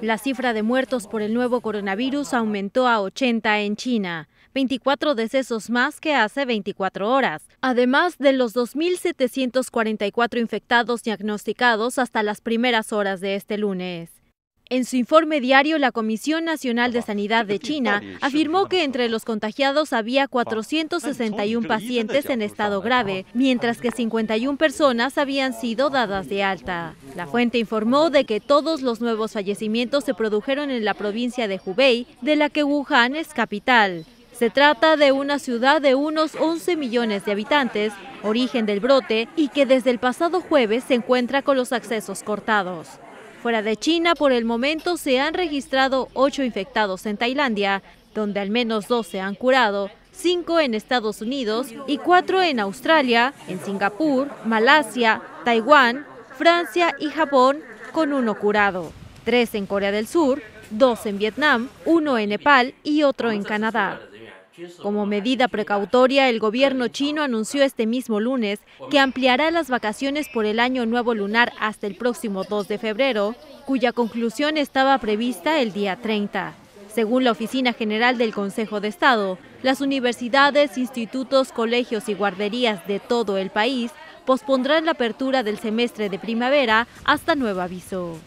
La cifra de muertos por el nuevo coronavirus aumentó a 80 en China, 24 decesos más que hace 24 horas. Además de los 2.744 infectados diagnosticados hasta las primeras horas de este lunes. En su informe diario, la Comisión Nacional de Sanidad de China afirmó que entre los contagiados había 461 pacientes en estado grave, mientras que 51 personas habían sido dadas de alta. La fuente informó de que todos los nuevos fallecimientos se produjeron en la provincia de Hubei, de la que Wuhan es capital. Se trata de una ciudad de unos 11 millones de habitantes, origen del brote, y que desde el pasado jueves se encuentra con los accesos cortados. Fuera de China, por el momento se han registrado ocho infectados en Tailandia, donde al menos dos se han curado, cinco en Estados Unidos y cuatro en Australia, en Singapur, Malasia, Taiwán, Francia y Japón, con uno curado, tres en Corea del Sur, dos en Vietnam, uno en Nepal y otro en Canadá. Como medida precautoria, el gobierno chino anunció este mismo lunes que ampliará las vacaciones por el año nuevo lunar hasta el próximo 2 de febrero, cuya conclusión estaba prevista el día 30. Según la Oficina General del Consejo de Estado, las universidades, institutos, colegios y guarderías de todo el país pospondrán la apertura del semestre de primavera hasta nuevo aviso.